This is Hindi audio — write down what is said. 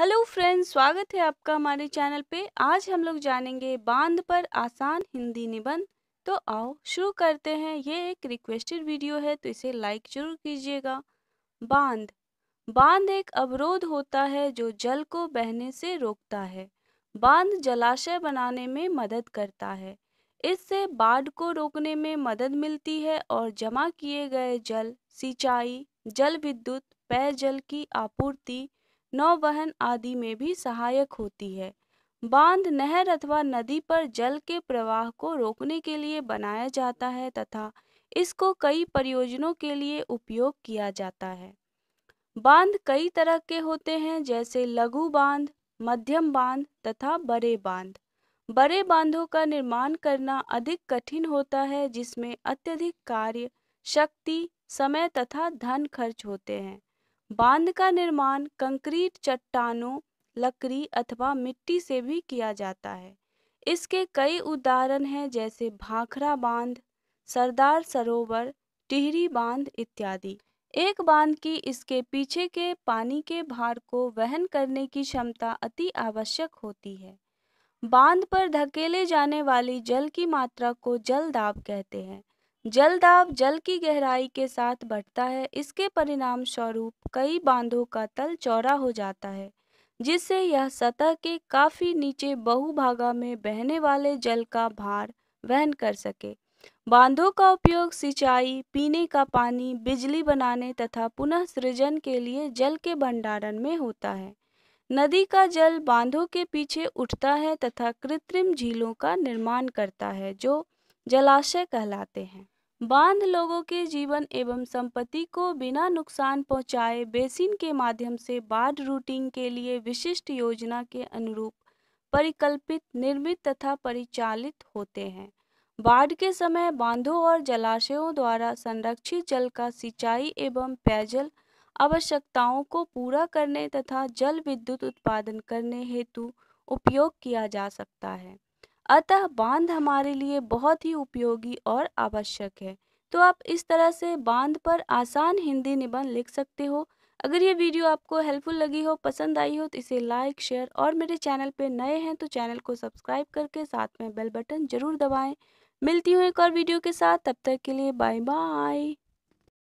हेलो फ्रेंड्स स्वागत है आपका हमारे चैनल पे आज हम लोग जानेंगे बांध पर आसान हिंदी निबंध तो आओ शुरू करते हैं ये एक रिक्वेस्टेड वीडियो है तो इसे लाइक जरूर कीजिएगा बांध बांध एक अवरोध होता है जो जल को बहने से रोकता है बांध जलाशय बनाने में मदद करता है इससे बाढ़ को रोकने में मदद मिलती है और जमा किए गए जल सिंचाई जल विद्युत पेयजल की आपूर्ति नौवहन आदि में भी सहायक होती है बांध नहर अथवा नदी पर जल के प्रवाह को रोकने के लिए बनाया जाता है तथा इसको कई प्रयोजनों के लिए उपयोग किया जाता है बांध कई तरह के होते हैं जैसे लघु बांध मध्यम बांध तथा बड़े बांध बड़े बांधों का निर्माण करना अधिक कठिन होता है जिसमें अत्यधिक कार्य शक्ति समय तथा धन खर्च होते हैं बांध का निर्माण कंक्रीट चट्टानों लकड़ी अथवा मिट्टी से भी किया जाता है इसके कई उदाहरण हैं जैसे भाखरा बांध सरदार सरोवर टिहरी बांध इत्यादि एक बांध की इसके पीछे के पानी के भार को वहन करने की क्षमता अति आवश्यक होती है बांध पर धकेले जाने वाली जल की मात्रा को जल दाब कहते हैं जल दाब जल की गहराई के साथ बढ़ता है इसके परिणाम स्वरूप कई बांधों का तल चौड़ा हो जाता है जिससे यह सतह के काफ़ी नीचे बहुभागा में बहने वाले जल का भार वहन कर सके बांधों का उपयोग सिंचाई पीने का पानी बिजली बनाने तथा पुनः सृजन के लिए जल के भंडारण में होता है नदी का जल बांधों के पीछे उठता है तथा कृत्रिम झीलों का निर्माण करता है जो जलाशय कहलाते हैं बांध लोगों के जीवन एवं संपत्ति को बिना नुकसान पहुंचाए बेसिन के माध्यम से बाढ़ रूटिंग के लिए विशिष्ट योजना के अनुरूप परिकल्पित निर्मित तथा परिचालित होते हैं बाढ़ के समय बांधों और जलाशयों द्वारा संरक्षित जल का सिंचाई एवं पेयजल आवश्यकताओं को पूरा करने तथा जल विद्युत उत्पादन करने हेतु उपयोग किया जा सकता है अतः बांध हमारे लिए बहुत ही उपयोगी और आवश्यक है तो आप इस तरह से बांध पर आसान हिंदी निबंध लिख सकते हो अगर ये वीडियो आपको हेल्पफुल लगी हो पसंद आई हो तो इसे लाइक शेयर और मेरे चैनल पे नए हैं तो चैनल को सब्सक्राइब करके साथ में बेल बटन ज़रूर दबाएं मिलती हूँ एक और वीडियो के साथ तब तक के लिए बाय बाय